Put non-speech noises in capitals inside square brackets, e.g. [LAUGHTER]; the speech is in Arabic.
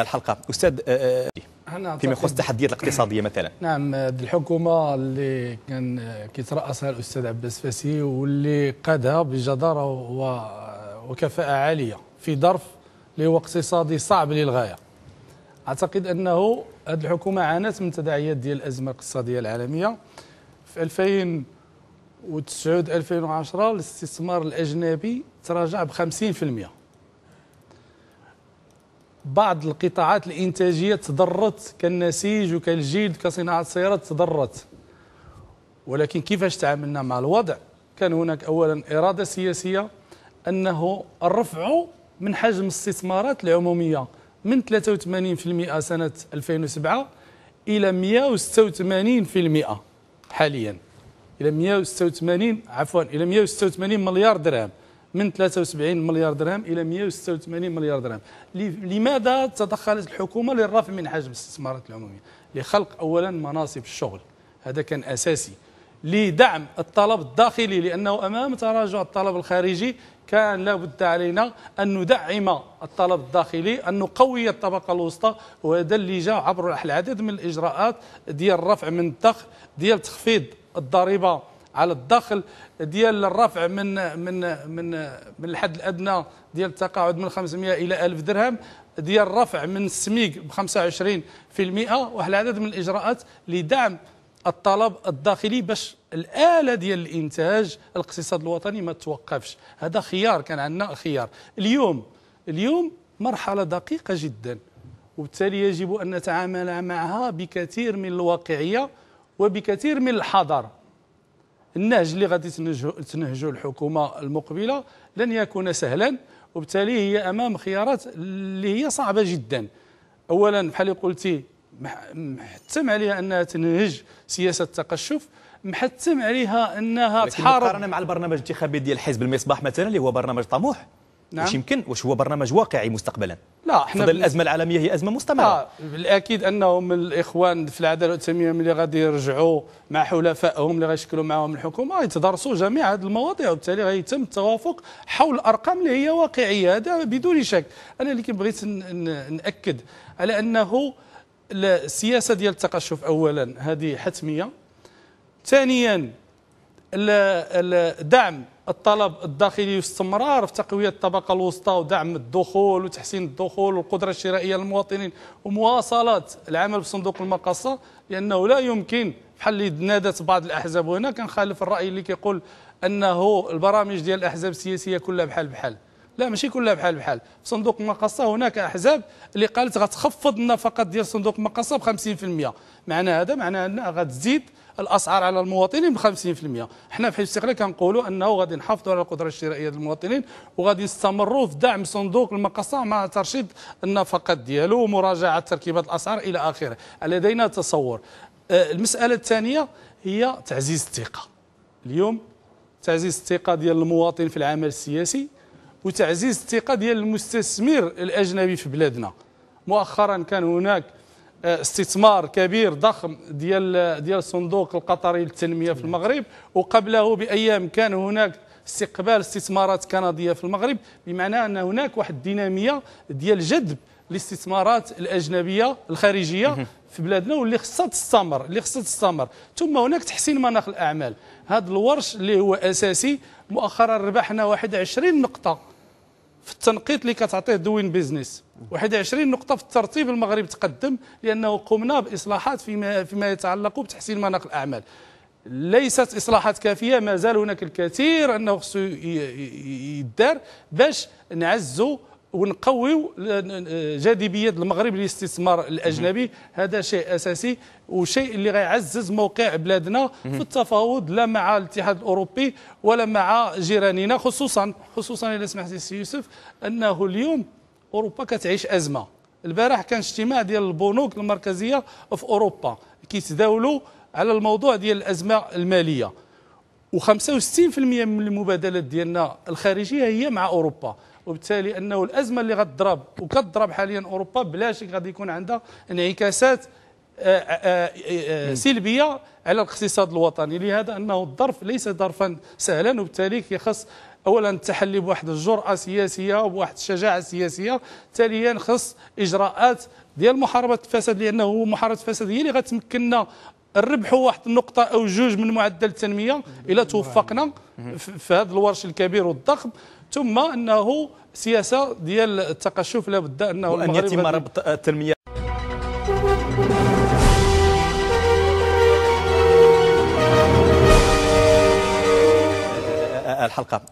الحلقه استاذ آه، آه، فيما يخص التحديات الاقتصاديه مثلا [CLEARS THROAT] نعم الحكومه اللي كان كيتراسها الاستاذ عباس فاسي واللي قادها بجداره وكفاءه عاليه في ظرف اللي هو اقتصادي صعب للغايه اعتقد انه هذه الحكومه عانت من تداعيات ديال الازمه الاقتصاديه العالميه في 2009 2010 الاستثمار الاجنبي تراجع ب 50% بعض القطاعات الإنتاجية تضرت كالنسيج وكالجلد كصناعة السيارات تضرت ولكن كيفاش تعاملنا مع الوضع كان هناك أولا إرادة سياسية أنه الرفع من حجم الاستثمارات العمومية من 83% سنة 2007 إلى 186% حاليا إلى 186 عفوا إلى 186 مليار درهم من 73 مليار درهم الى 186 مليار درهم لماذا تدخلت الحكومه للرفع من حجم الاستثمارات العموميه لخلق اولا مناصب الشغل هذا كان اساسي لدعم الطلب الداخلي لانه امام تراجع الطلب الخارجي كان لابد علينا ان ندعم الطلب الداخلي ان نقوي الطبقه الوسطى وهذا اللي جاء عبر العديد من الاجراءات ديال الرفع من الدخل ديال تخفيض الضريبه على الدخل ديال الرفع من من من من الحد الادنى ديال التقاعد من 500 الى 1000 درهم ديال الرفع من السميك ب 25% واحد العدد من الاجراءات لدعم الطلب الداخلي باش الاله ديال الانتاج الاقتصاد الوطني ما توقفش هذا خيار كان عندنا خيار اليوم اليوم مرحله دقيقه جدا وبالتالي يجب ان نتعامل معها بكثير من الواقعيه وبكثير من الحذر النهج اللي غادي تنهجه الحكومه المقبله لن يكون سهلا وبالتالي هي امام خيارات اللي هي صعبه جدا اولا بحال اللي قلتي محتم عليها انها تنهج سياسه التقشف محتم عليها انها تحارب مقارنه مع البرنامج الانتخابي ديال حزب المصباح مثلا اللي هو برنامج طموح نعم. واش يمكن واش هو برنامج واقعي مستقبلا لا احنا فضل الازمه العالميه هي ازمه مستمره آه بالاكيد انهم الاخوان في العداله والتنميه ملي غادي يرجعوا مع حلفائهم اللي غيشكلوا معاهم الحكومه يتدارسوا جميع هذه المواضيع وبالتالي غيتم التوافق حول الارقام اللي هي واقعيه هذا بدون شك انا اللي بغيت ناكد على انه السياسه ديال التقشف اولا هذه حتميه ثانيا دعم الطلب الداخلي واستمرار في تقوية الطبقة الوسطى ودعم الدخول وتحسين الدخول والقدرة الشرائية للمواطنين ومواصلة العمل بصندوق المقاصة لأنه لا يمكن بحال اللي نادت بعض الأحزاب وهنا كنخالف الرأي اللي كيقول أنه البرامج ديال الأحزاب السياسية كلها بحال بحال لا ماشي كلها بحال بحال في صندوق المقاصه هناك احزاب اللي قالت غتخفض النفقات ديال صندوق المقاصه ب 50% معنى هذا معنى انها غتزيد الاسعار على المواطنين ب 50% حنا في حزب الاستقلال كنقولوا انه غادي نحافظوا على القدره الشرائيه ديال المواطنين وغادي نستمروا في دعم صندوق المقاصه مع ترشيد النفقات ديالو ومراجعه تركيبات الاسعار الى اخره لدينا تصور أه، المساله الثانيه هي تعزيز الثقه اليوم تعزيز الثقه ديال المواطن في العمل السياسي وتعزيز الثقه ديال المستثمر الاجنبي في بلادنا مؤخرا كان هناك آه، استثمار كبير ضخم ديال ديال الصندوق القطري للتنميه في المغرب وقبله بايام كان هناك استقبال استثمارات كنديه في المغرب بمعنى ان هناك واحد الديناميه ديال جذب الاستثمارات الاجنبيه الخارجيه في بلادنا واللي خصها تستمر اللي خصها تستمر ثم هناك تحسين مناخ الاعمال هذا الورش اللي هو اساسي مؤخرا ربحنا 21 نقطه في التنقيط اللي كتعطيه دوين بيزنس 21 نقطة في الترتيب المغرب تقدم لأنه قمنا بإصلاحات فيما, فيما يتعلق بتحسين مناخ الأعمال ليست إصلاحات كافية ما زال هناك الكثير أنه خصو يدار باش نعزو ونقويو جاذبيه المغرب للاستثمار الاجنبي هذا شيء اساسي وشيء اللي غيعزز موقع بلادنا في التفاوض لا مع الاتحاد الاوروبي ولا مع جيراننا خصوصا خصوصا اذا سمحتي سي يوسف انه اليوم اوروبا كتعيش ازمه البارح كان اجتماع ديال البنوك المركزيه في اوروبا كيتداولوا على الموضوع ديال الازمه الماليه و65% من المبادلات ديالنا الخارجيه هي مع اوروبا وبالتالي انه الازمه اللي غتضرب وكتضرب حاليا اوروبا بلا شك غادي يكون عندها انعكاسات آه، آه، آه، سلبيه على الاقتصاد الوطني لهذا انه الظرف ليس ظرفا سهلا وبالتالي كيخص اولا التحلي بواحد الجراه سياسيه وبواحد الشجاعه سياسيه ثانيا خص اجراءات ديال محاربه الفساد لانه محاربه الفساد هي اللي غتمكننا نربحوا واحد النقطه او جوج من معدل التنميه الا توفقنا في هذا الورش الكبير والضخم ثم انه سياسه ديال التقشف لابد انه وان يتم ربط التنميه آه، آه، آه، الحلقه